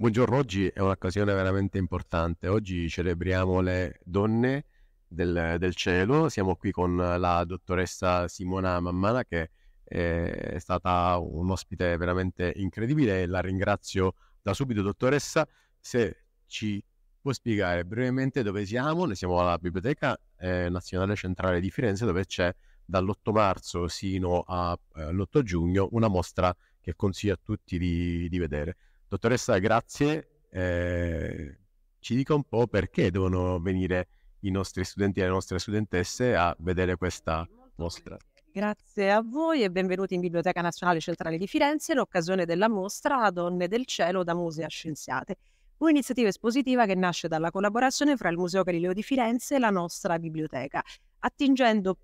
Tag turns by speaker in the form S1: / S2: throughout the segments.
S1: Buongiorno, oggi è un'occasione veramente importante. Oggi celebriamo le donne del, del cielo. Siamo qui con la dottoressa Simona Mammana che è stata un ospite veramente incredibile la ringrazio da subito, dottoressa. Se ci può spiegare brevemente dove siamo, noi siamo alla Biblioteca eh, Nazionale Centrale di Firenze dove c'è dall'8 marzo fino all'otto eh, giugno una mostra che consiglio a tutti di, di vedere. Dottoressa, grazie. Eh, ci dica un po' perché devono venire i nostri studenti e le nostre studentesse a vedere questa mostra. Grazie a voi e benvenuti in Biblioteca Nazionale Centrale di Firenze, l'occasione della mostra Donne del Cielo da Muse a Scienziate, un'iniziativa espositiva che nasce dalla collaborazione fra il Museo Galileo di Firenze e la nostra biblioteca, attingendo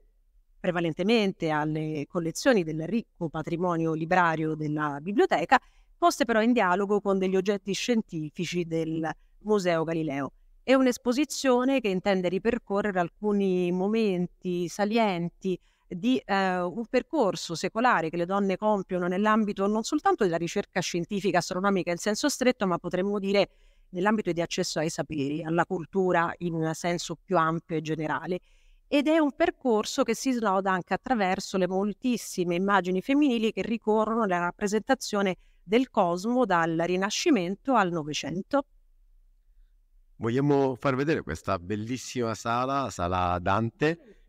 S1: prevalentemente alle collezioni del ricco patrimonio librario della biblioteca poste però in dialogo con degli oggetti scientifici del Museo Galileo. È un'esposizione che intende ripercorrere alcuni momenti salienti di eh, un percorso secolare che le donne compiono nell'ambito non soltanto della ricerca scientifica astronomica in senso stretto, ma potremmo dire nell'ambito di accesso ai saperi, alla cultura in un senso più ampio e generale ed è un percorso che si snoda anche attraverso le moltissime immagini femminili che ricorrono alla rappresentazione del cosmo dal Rinascimento al Novecento. Vogliamo far vedere questa bellissima sala, sala Dante,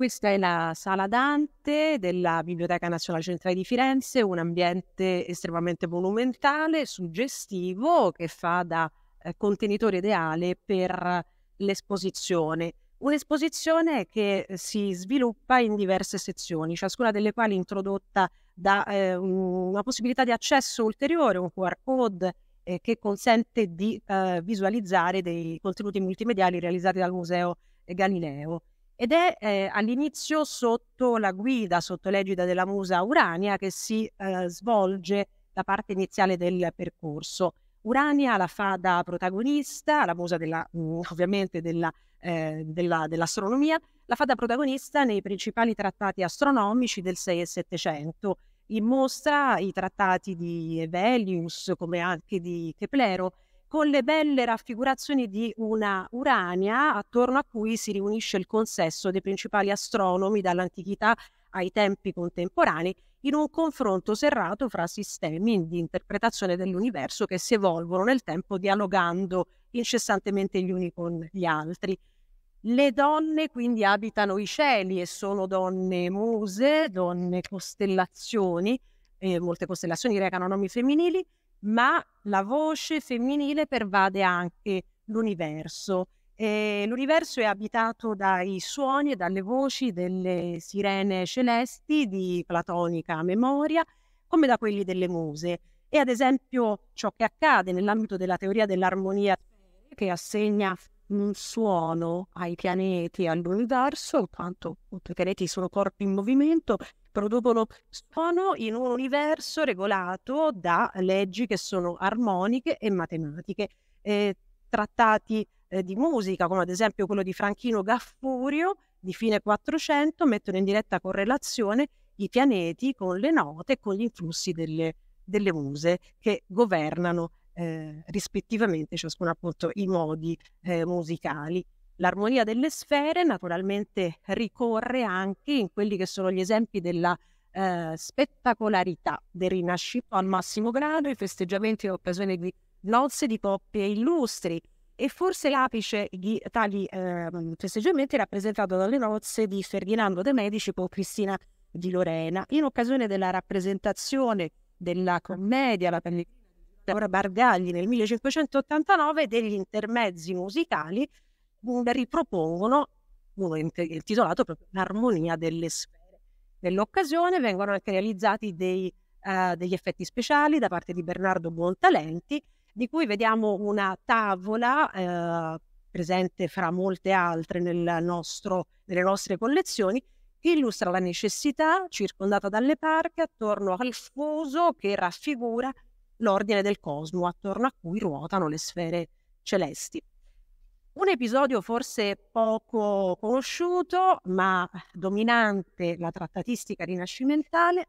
S1: Questa è la Sala Dante della Biblioteca Nazionale Centrale di Firenze, un ambiente estremamente monumentale, suggestivo, che fa da eh, contenitore ideale per l'esposizione. Un'esposizione che eh, si sviluppa in diverse sezioni, ciascuna delle quali introdotta da eh, una possibilità di accesso ulteriore, un QR code eh, che consente di eh, visualizzare dei contenuti multimediali realizzati dal Museo Galileo ed è eh, all'inizio sotto la guida, sotto l'egida della musa Urania, che si eh, svolge la parte iniziale del percorso. Urania la fa da protagonista, la musa della, mm, ovviamente della, eh, della, dell'astronomia, la fa da protagonista nei principali trattati astronomici del 6 e 700, in mostra i trattati di Evelius come anche di Keplero, con le belle raffigurazioni di una Urania attorno a cui si riunisce il consesso dei principali astronomi dall'antichità ai tempi contemporanei in un confronto serrato fra sistemi di interpretazione dell'universo che si evolvono nel tempo dialogando incessantemente gli uni con gli altri. Le donne quindi abitano i cieli e sono donne muse, donne costellazioni, eh, molte costellazioni recano nomi femminili, ma la voce femminile pervade anche l'universo. E eh, l'universo è abitato dai suoni e dalle voci delle sirene celesti di platonica memoria, come da quelli delle muse. E ad esempio ciò che accade nell'ambito della teoria dell'armonia che assegna un suono ai pianeti, all'universo, in quanto i pianeti sono corpi in movimento, producono sono in un universo regolato da leggi che sono armoniche e matematiche. Eh, trattati eh, di musica, come ad esempio quello di Franchino Gaffurio di fine 400, mettono in diretta correlazione i pianeti con le note e con gli influssi delle, delle muse che governano eh, rispettivamente ciascuno appunto i modi eh, musicali. L'armonia delle sfere naturalmente ricorre anche in quelli che sono gli esempi della eh, spettacolarità del Rinascimento al massimo grado, i festeggiamenti in occasione di nozze di coppie illustri e forse l'apice di tali eh, festeggiamenti è rappresentato dalle nozze di Ferdinando de Medici con Cristina di Lorena in occasione della rappresentazione della commedia La pellicola Bargagli nel 1589 degli intermezzi musicali ripropongono il titolato proprio L'armonia delle sfere. Nell'occasione vengono anche realizzati dei, uh, degli effetti speciali da parte di Bernardo Buontalenti, di cui vediamo una tavola uh, presente fra molte altre nel nostro, nelle nostre collezioni, che illustra la necessità, circondata dalle parche, attorno al fuso che raffigura l'ordine del cosmo attorno a cui ruotano le sfere celesti. Un episodio forse poco conosciuto, ma dominante la trattatistica rinascimentale,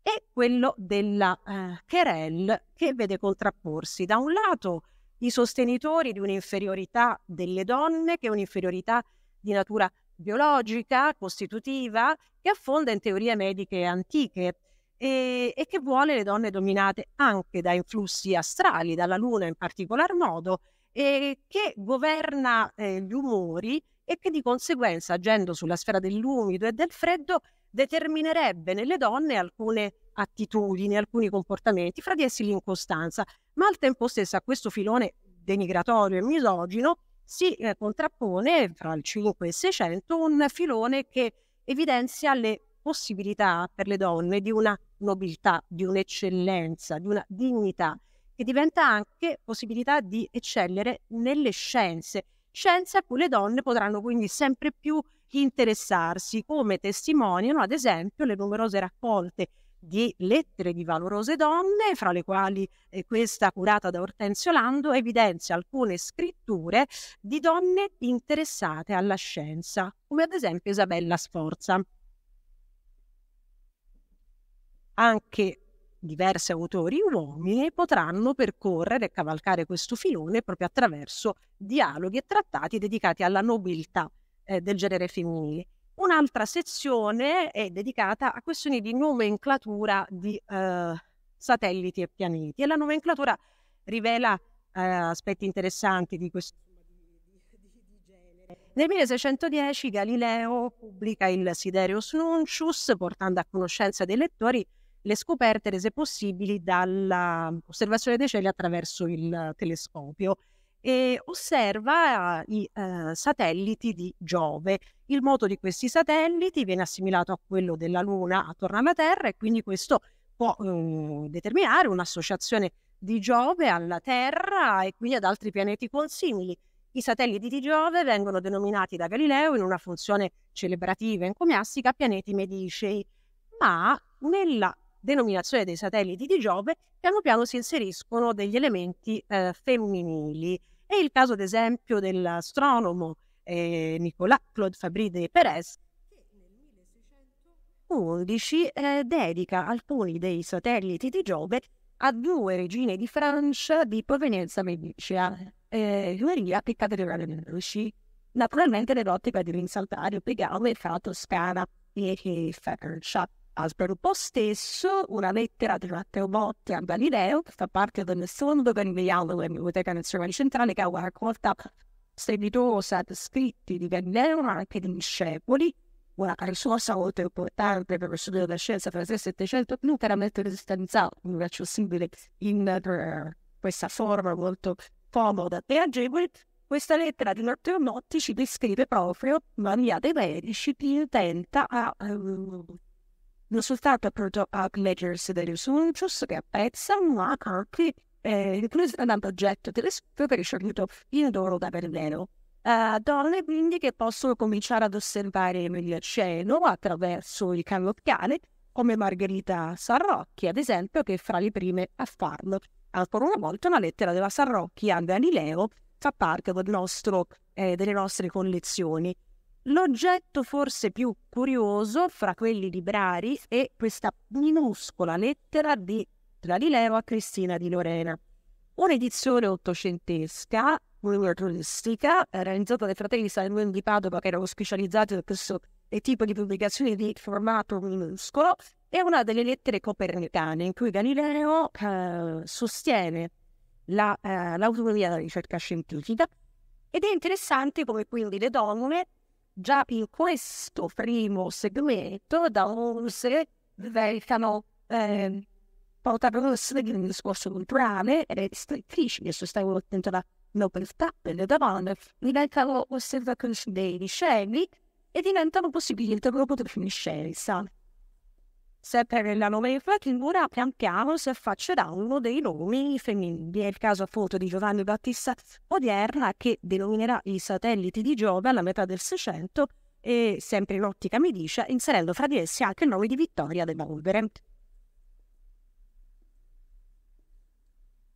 S1: è quello della eh, querelle che vede contrapporsi da un lato i sostenitori di un'inferiorità delle donne, che è un'inferiorità di natura biologica, costitutiva, che affonda in teorie mediche antiche e, e che vuole le donne dominate anche da influssi astrali, dalla Luna in particolar modo, eh, che governa eh, gli umori e che di conseguenza, agendo sulla sfera dell'umido e del freddo, determinerebbe nelle donne alcune attitudini, alcuni comportamenti, fra di essi l'incostanza, ma al tempo stesso a questo filone denigratorio e misogino si eh, contrappone tra il 5 e il 600 un filone che evidenzia le possibilità per le donne di una nobiltà, di un'eccellenza, di una dignità che diventa anche possibilità di eccellere nelle scienze, scienze a cui le donne potranno quindi sempre più interessarsi, come testimoniano ad esempio le numerose raccolte di lettere di valorose donne, fra le quali eh, questa curata da Ortenzio Lando evidenzia alcune scritture di donne interessate alla scienza, come ad esempio Isabella Sforza. Anche diversi autori uomini potranno percorrere e cavalcare questo filone proprio attraverso dialoghi e trattati dedicati alla nobiltà eh, del genere femminile. Un'altra sezione è dedicata a questioni di nomenclatura di eh, satelliti e pianeti e la nomenclatura rivela eh, aspetti interessanti di questo nel 1610 Galileo pubblica il Sidereus Nuncius portando a conoscenza dei lettori le scoperte rese possibili dall'osservazione dei cieli attraverso il telescopio e osserva i eh, satelliti di Giove. Il moto di questi satelliti viene assimilato a quello della Luna attorno alla Terra e quindi questo può eh, determinare un'associazione di Giove alla Terra e quindi ad altri pianeti consimili. I satelliti di Giove vengono denominati da Galileo in una funzione celebrativa encomiastica pianeti medicei, ma nella denominazione dei satelliti di Giove, piano piano si inseriscono degli elementi eh, femminili. È il caso, ad esempio, dell'astronomo eh, Nicolas Claude Fabri de Perez, che nel 1611 eh, dedica alcuni dei satelliti di Giove a due regine di Francia di provenienza medicea, eh, Maria e Caterina de Rusci, naturalmente nell'ottica di rinsaltare il regalo e fatto scala e Francia al tempo stesso una lettera di Matteo Botti a Galileo, che fa parte del fondo Galileiano della Biblioteca Nazionale Centrale, che ha una raccolta seditosa di scritti di Galileo, ma anche di discepoli, una risorsa molto importante per lo studio della scienza fra il 700 non chiaramente resistenziale, non accessibile in eh, questa forma molto comoda e agevole, questa lettera di Matteo Botti ci descrive proprio Maria De Medici che intenta a... Uh, non soltanto per top-up leaders del Suncius che apprezzano, ma anche eh, da un progetto delle in oro da Berlino. Uh, donne quindi che possono cominciare ad osservare meglio il cielo attraverso il canottiale, come Margherita Sarrocchi, ad esempio, che è fra le prime a farlo. Ancora una volta una lettera della Sarrocchi a Danileo fa parte del nostro, eh, delle nostre collezioni. L'oggetto forse più curioso fra quelli di Brari è questa minuscola lettera di Galileo a Cristina di Lorena. Un'edizione ottocentesca, turistica, realizzata dai fratelli Salmon di Padova, che erano specializzati in questo tipo di pubblicazioni di formato minuscolo, è una delle lettere copernicane in cui Galileo eh, sostiene la, eh, l'autonomia della ricerca scientifica ed è interessante come quindi le donne già in questo primo segmento da Holmes diventano eh, protagoniste di un discorso culturale e scrittrici che sostengono dentro la nobiltà le donne, diventano osservatrici dei disceni e diventano possibili interlocutori di scienza. Sempre nella novella figura, pian piano si affacceranno dei nomi femminili. È il caso appunto di Giovanni Battista Odierna, che denominerà i satelliti di Giove alla metà del Seicento e, sempre in ottica medicea, inserendo fra di essi anche il nome di Vittoria De Volvere.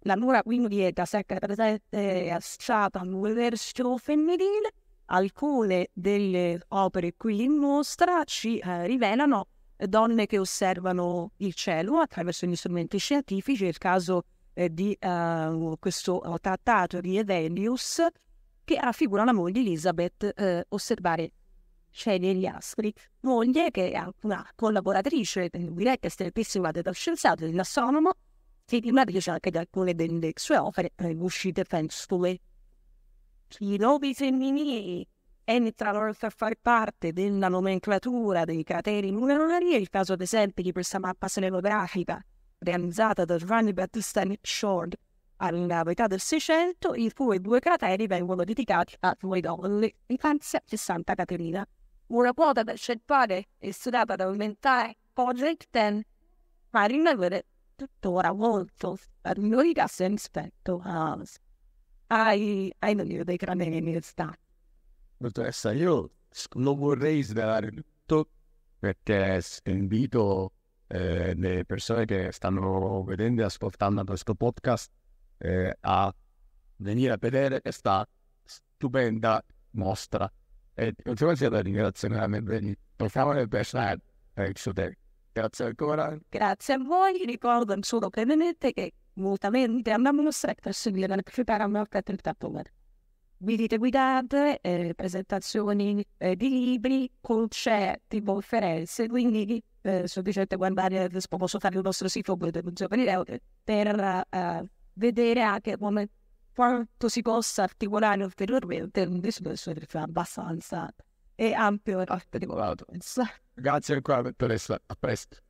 S1: La mura quindi è da secca presente associata femminile. Alcune delle opere qui in mostra ci eh, rivelano donne che osservano il cielo attraverso gli strumenti scientifici, è il caso eh, di uh, questo trattato di Evelius che raffigura la moglie Elizabeth eh, osservare cieli e gli astri, moglie che è una collaboratrice eh, diretta strettissima del scienziato, dell'astronomo, che è un'attrice anche di alcune delle sue opere eh, uscite, penso, come i nomi femminili entrano a far parte della nomenclatura dei crateri lunari, è il caso ad esempio di questa mappa selenografia realizzata da Giovanni Battista Short alla metà del Seicento, i cui due crateri vengono dedicati a due donne, Infanzia e Santa Caterina. Una quota percentuale è studiata da aumentare Project ma rimanere tuttora molto minori rispetto a, ai, ai numeri dei crateri in stato dottoressa, io non vorrei svelare tutto perché invito eh, le persone che stanno vedendo e ascoltando questo podcast eh, a venire a vedere questa stupenda mostra. E di conseguenza ringrazio veramente per il personale per il suo Grazie ancora. Grazie a voi, ricordo solo brevemente che volutamente alla mostra è possibile partecipare a un'altra 30 ottobre visite guidate, eh, presentazioni eh, di libri, concerti, conferenze, quindi eh, sufficiente guardare, posso fare il nostro sito per uh, vedere anche come, quanto si possa articolare ulteriormente un discorso che fa abbastanza e ampio e articolato. Grazie ancora per essere a presto.